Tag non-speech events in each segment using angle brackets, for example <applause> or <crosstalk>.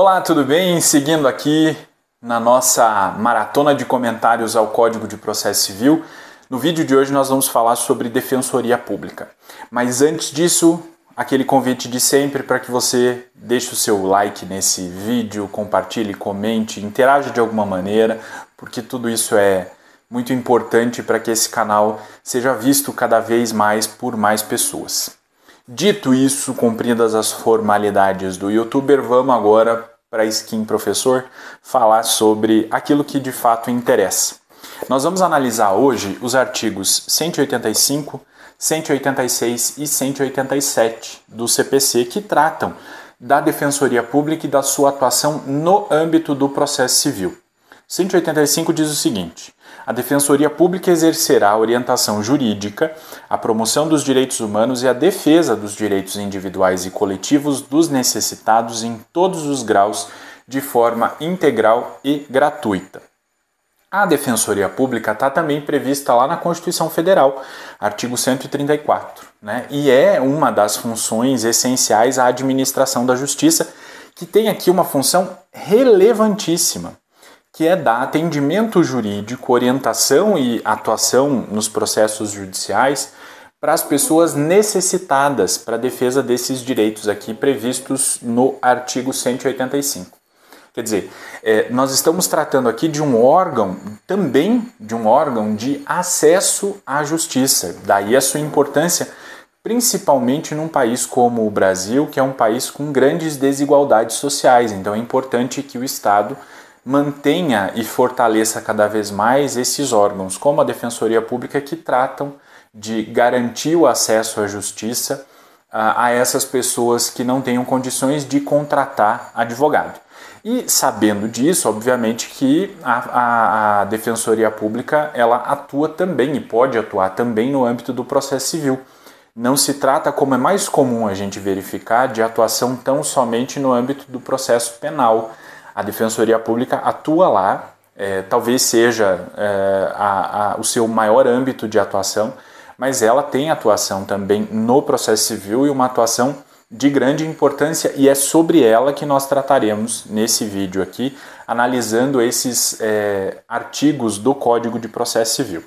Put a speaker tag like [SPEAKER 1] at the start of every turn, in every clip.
[SPEAKER 1] Olá, tudo bem? Seguindo aqui na nossa maratona de comentários ao Código de Processo Civil, no vídeo de hoje nós vamos falar sobre defensoria pública. Mas antes disso, aquele convite de sempre para que você deixe o seu like nesse vídeo, compartilhe, comente, interaja de alguma maneira, porque tudo isso é muito importante para que esse canal seja visto cada vez mais por mais pessoas. Dito isso, cumpridas as formalidades do youtuber, vamos agora para Skin Professor falar sobre aquilo que de fato interessa. Nós vamos analisar hoje os artigos 185, 186 e 187 do CPC que tratam da Defensoria Pública e da sua atuação no âmbito do processo civil. 185 diz o seguinte: a Defensoria Pública exercerá a orientação jurídica, a promoção dos direitos humanos e a defesa dos direitos individuais e coletivos dos necessitados em todos os graus, de forma integral e gratuita. A Defensoria Pública está também prevista lá na Constituição Federal, artigo 134, né? e é uma das funções essenciais à administração da justiça, que tem aqui uma função relevantíssima que é dar atendimento jurídico, orientação e atuação nos processos judiciais para as pessoas necessitadas para a defesa desses direitos aqui previstos no artigo 185. Quer dizer, é, nós estamos tratando aqui de um órgão, também de um órgão de acesso à justiça, daí a sua importância, principalmente num país como o Brasil, que é um país com grandes desigualdades sociais, então é importante que o Estado mantenha e fortaleça cada vez mais esses órgãos, como a Defensoria Pública, que tratam de garantir o acesso à justiça a, a essas pessoas que não tenham condições de contratar advogado. E sabendo disso, obviamente que a, a, a, Defensoria Pública ela atua também e pode atuar também no âmbito do processo civil. Não se trata, como é mais comum a gente verificar, de atuação tão somente no âmbito do processo penal, a Defensoria Pública atua lá, é, talvez seja é, a, a, o seu maior âmbito de atuação, mas ela tem atuação também no processo civil e uma atuação de grande importância e é sobre ela que nós trataremos nesse vídeo aqui, analisando esses é, artigos do Código de Processo Civil.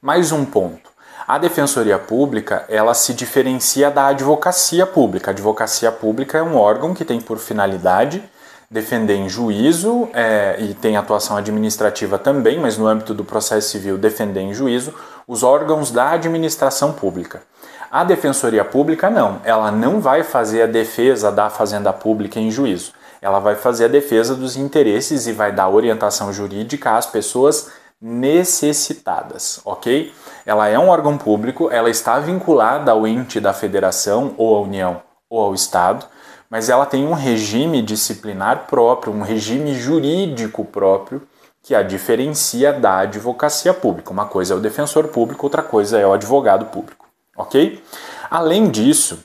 [SPEAKER 1] Mais um ponto. A Defensoria Pública, ela se diferencia da Advocacia Pública. A Advocacia Pública é um órgão que tem por finalidade defender em juízo é, e tem atuação administrativa também, mas no âmbito do processo civil, defender em juízo os órgãos da administração pública. A Defensoria Pública não, ela não vai fazer a defesa da Fazenda Pública em juízo. Ela vai fazer a defesa dos interesses e vai dar orientação jurídica às pessoas necessitadas, ok? Ela é um órgão público, ela está vinculada ao ente da federação ou à União ou ao Estado mas ela tem um regime disciplinar próprio, um regime jurídico próprio que a diferencia da advocacia pública. Uma coisa é o defensor público, outra coisa é o advogado público, ok? Além disso,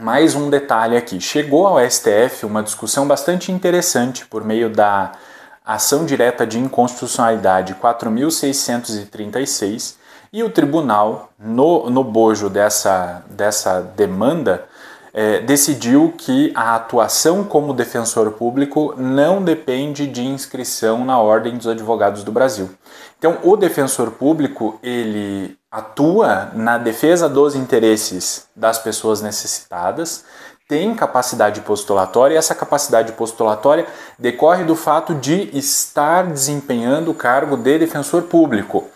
[SPEAKER 1] mais um detalhe aqui. Chegou ao STF uma discussão bastante interessante por meio da ação direta de inconstitucionalidade 4636 e o tribunal, no, no bojo dessa, dessa demanda, é, decidiu que a atuação como defensor público não depende de inscrição na Ordem dos Advogados do Brasil. Então, o defensor público ele atua na defesa dos interesses das pessoas necessitadas, tem capacidade postulatória e essa capacidade postulatória decorre do fato de estar desempenhando o cargo de defensor público.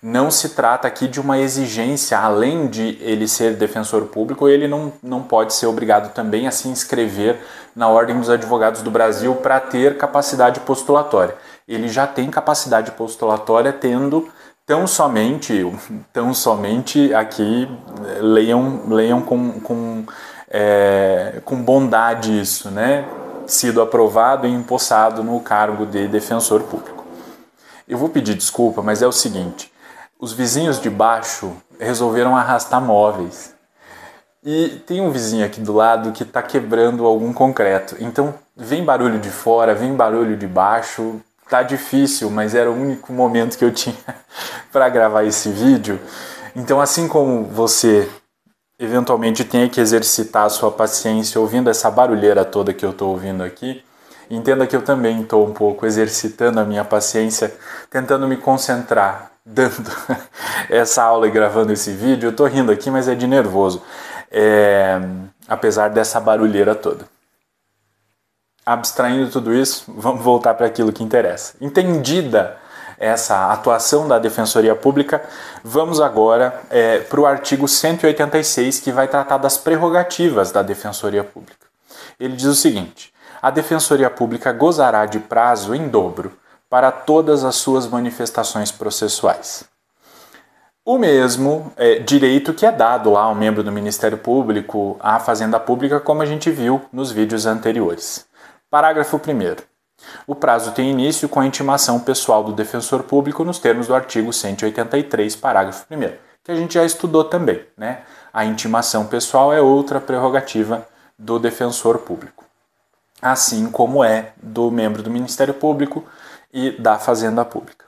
[SPEAKER 1] Não se trata aqui de uma exigência, além de ele ser defensor público, ele não, não pode ser obrigado também a se inscrever na Ordem dos Advogados do Brasil para ter capacidade postulatória. Ele já tem capacidade postulatória tendo tão somente, tão somente aqui, leiam, leiam com, com, é, com bondade isso, né? Sido aprovado e empossado no cargo de defensor público. Eu vou pedir desculpa, mas é o seguinte: os vizinhos de baixo resolveram arrastar móveis. E tem um vizinho aqui do lado que está quebrando algum concreto. Então vem barulho de fora, vem barulho de baixo. Tá difícil, mas era o único momento que eu <laughs> tinha para gravar esse vídeo. Então, assim como você eventualmente tenha que exercitar a sua paciência ouvindo essa barulheira toda que eu estou ouvindo aqui, entenda que eu também estou um pouco exercitando a minha paciência, tentando me concentrar dando <laughs> essa aula e gravando esse vídeo. Eu tô rindo aqui, mas é de nervoso. É, apesar dessa barulheira toda. Abstraindo tudo isso, vamos voltar para aquilo que interessa. Entendida essa atuação da Defensoria Pública, vamos agora é, para o artigo 186, que vai tratar das prerrogativas da Defensoria Pública. Ele diz o seguinte: a Defensoria Pública gozará de prazo em dobro para todas as suas manifestações processuais. O mesmo é, direito que é dado lá ao membro do Ministério Público à Fazenda Pública, como a gente viu nos vídeos anteriores. Parágrafo 1. O prazo tem início com a intimação pessoal do defensor público nos termos do artigo 183, parágrafo 1, que a gente já estudou também. Né? A intimação pessoal é outra prerrogativa do defensor público, assim como é do membro do Ministério Público e da Fazenda Pública.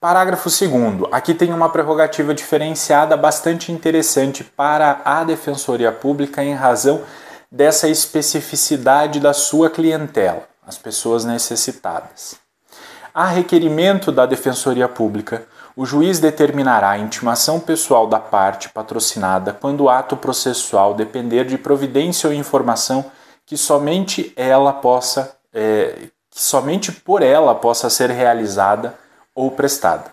[SPEAKER 1] Parágrafo 2. Aqui tem uma prerrogativa diferenciada bastante interessante para a Defensoria Pública em razão dessa especificidade da sua clientela, as pessoas necessitadas. A requerimento da Defensoria Pública, o juiz determinará a intimação pessoal da parte patrocinada quando o ato processual depender de providência ou informação que somente ela possa, é, que somente por ela possa ser realizada ou prestada.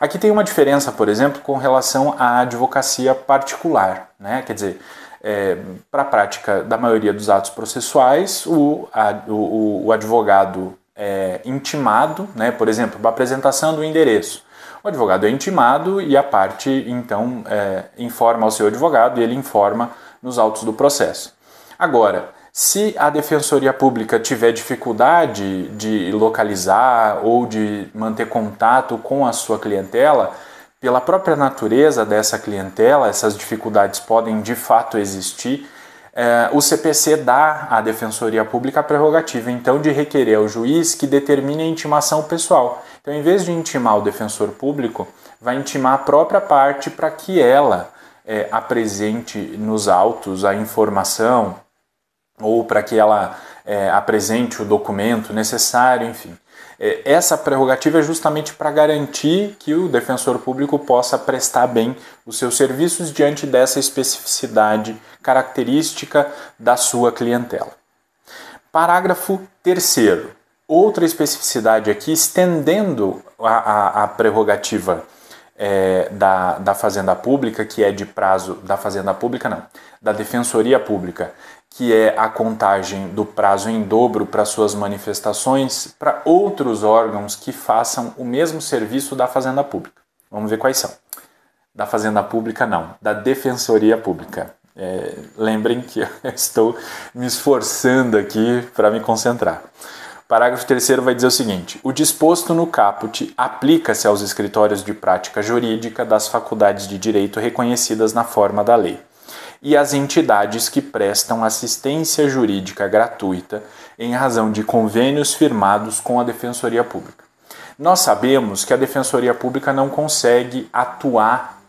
[SPEAKER 1] Aqui tem uma diferença, por exemplo, com relação à advocacia particular, né? quer dizer, é, para a prática da maioria dos atos processuais, o, a, o, o advogado é intimado, né? por exemplo, para apresentação do endereço. O advogado é intimado e a parte, então, é, informa ao seu advogado e ele informa nos autos do processo. Agora, se a Defensoria Pública tiver dificuldade de localizar ou de manter contato com a sua clientela, pela própria natureza dessa clientela, essas dificuldades podem de fato existir. É, o CPC dá à Defensoria Pública a prerrogativa, então, de requerer ao juiz que determine a intimação pessoal. Então, em vez de intimar o defensor público, vai intimar a própria parte para que ela é, apresente nos autos a informação, ou para que ela é, apresente o documento necessário, enfim. É, essa prerrogativa é justamente para garantir que o defensor público possa prestar bem os seus serviços diante dessa especificidade característica da sua clientela. Parágrafo 3. Outra especificidade aqui, estendendo a, a, a prerrogativa é, da, da Fazenda Pública, que é de prazo da Fazenda Pública, não, da Defensoria Pública, que é a contagem do prazo em dobro para suas manifestações para outros órgãos que façam o mesmo serviço da Fazenda Pública. Vamos ver quais são. Da Fazenda Pública, não, da Defensoria Pública. É, lembrem que <laughs> eu estou me esforçando aqui para me concentrar. Parágrafo 3 vai dizer o seguinte: o disposto no caput aplica-se aos escritórios de prática jurídica das faculdades de direito reconhecidas na forma da lei e as entidades que prestam assistência jurídica gratuita em razão de convênios firmados com a Defensoria Pública. Nós sabemos que a Defensoria Pública não consegue atuar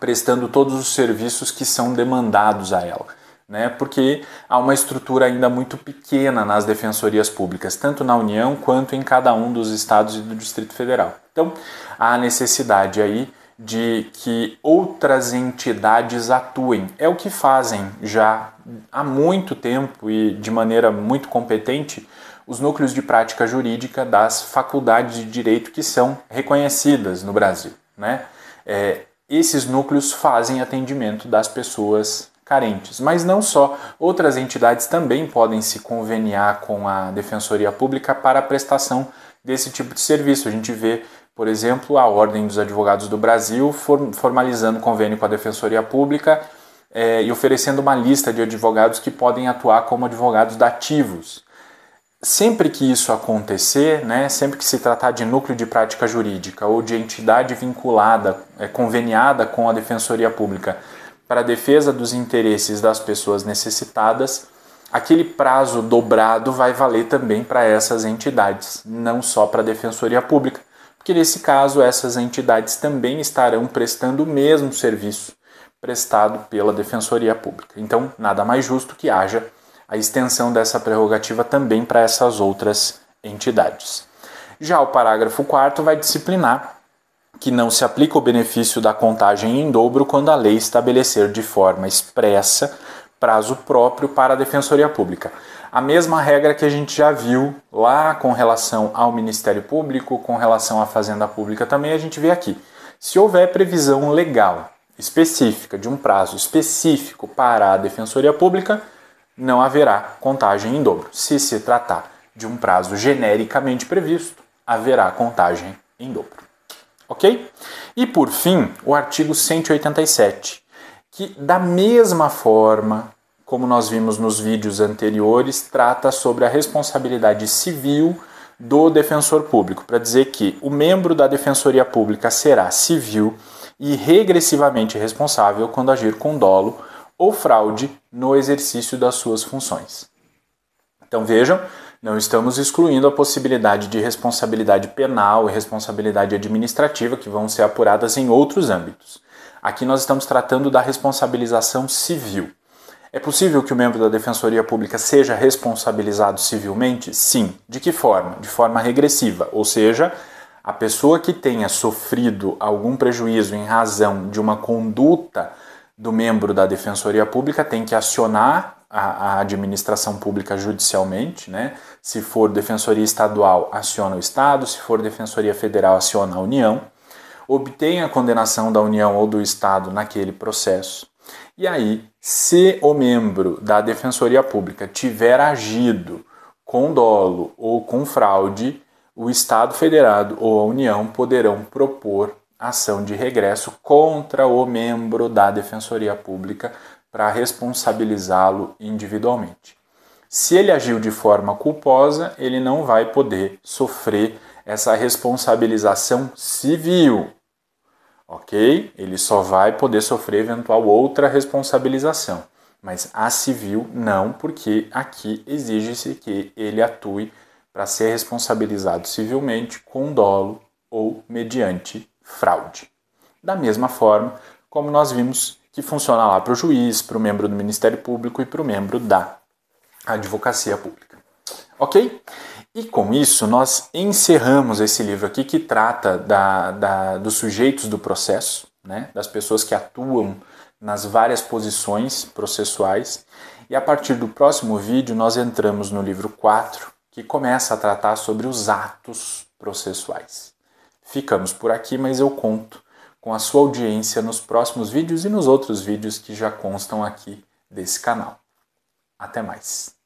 [SPEAKER 1] prestando todos os serviços que são demandados a ela. Né, porque há uma estrutura ainda muito pequena nas defensorias públicas, tanto na União quanto em cada um dos estados e do Distrito Federal. Então, há necessidade aí de que outras entidades atuem. É o que fazem já há muito tempo e de maneira muito competente os núcleos de prática jurídica das faculdades de direito que são reconhecidas no Brasil. Né? É, esses núcleos fazem atendimento das pessoas carentes, mas não só. Outras entidades também podem se conveniar com a Defensoria Pública para a prestação desse tipo de serviço. A gente vê, por exemplo, a Ordem dos Advogados do Brasil formalizando convênio com a Defensoria Pública é, e oferecendo uma lista de advogados que podem atuar como advogados dativos. Sempre que isso acontecer, né, sempre que se tratar de núcleo de prática jurídica ou de entidade vinculada, é, conveniada com a Defensoria Pública para a defesa dos interesses das pessoas necessitadas, aquele prazo dobrado vai valer também para essas entidades, não só para a Defensoria Pública, porque nesse caso essas entidades também estarão prestando o mesmo serviço prestado pela Defensoria Pública. Então, nada mais justo que haja a extensão dessa prerrogativa também para essas outras entidades. Já o parágrafo 4 vai disciplinar que não se aplica o benefício da contagem em dobro quando a lei estabelecer de forma expressa prazo próprio para a Defensoria Pública. A mesma regra que a gente já viu lá com relação ao Ministério Público, com relação à Fazenda Pública também, a gente vê aqui. Se houver previsão legal específica, de um prazo específico para a Defensoria Pública, não haverá contagem em dobro. Se se tratar de um prazo genericamente previsto, haverá contagem em dobro. Ok? E por fim, o artigo 187 que, da mesma forma como nós vimos nos vídeos anteriores, trata sobre a responsabilidade civil do defensor público, para dizer que o membro da defensoria pública será civil e regressivamente responsável quando agir com dolo ou fraude no exercício das suas funções. Então vejam, não estamos excluindo a possibilidade de responsabilidade penal e responsabilidade administrativa que vão ser apuradas em outros âmbitos. Aqui nós estamos tratando da responsabilização civil. É possível que o membro da Defensoria Pública seja responsabilizado civilmente? Sim. De que forma? De forma regressiva, ou seja, a pessoa que tenha sofrido algum prejuízo em razão de uma conduta do membro da Defensoria Pública tem que acionar a, a administração pública judicialmente, né? Se for Defensoria Estadual, aciona o Estado, se for Defensoria Federal, aciona a União obtém a condenação da União ou do Estado naquele processo. E aí, se o membro da Defensoria Pública tiver agido com dolo ou com fraude, o Estado Federado ou a União poderão propor ação de regresso contra o membro da Defensoria Pública para responsabilizá-lo individualmente. Se ele agiu de forma culposa, ele não vai poder sofrer essa responsabilização civil, ok? Ele só vai poder sofrer eventual outra responsabilização. Mas a civil não, porque aqui exige-se que ele atue para ser responsabilizado civilmente com dolo ou mediante fraude. Da mesma forma como nós vimos que funciona lá para o juiz, para o membro do Ministério Público e para o membro da advocacia pública. Ok? E com isso, nós encerramos esse livro aqui que trata da, da, dos sujeitos do processo, né? das pessoas que atuam nas várias posições processuais. E a partir do próximo vídeo, nós entramos no livro 4, que começa a tratar sobre os atos processuais. Ficamos por aqui, mas eu conto com a sua audiência nos próximos vídeos e nos outros vídeos que já constam aqui desse canal. Até mais!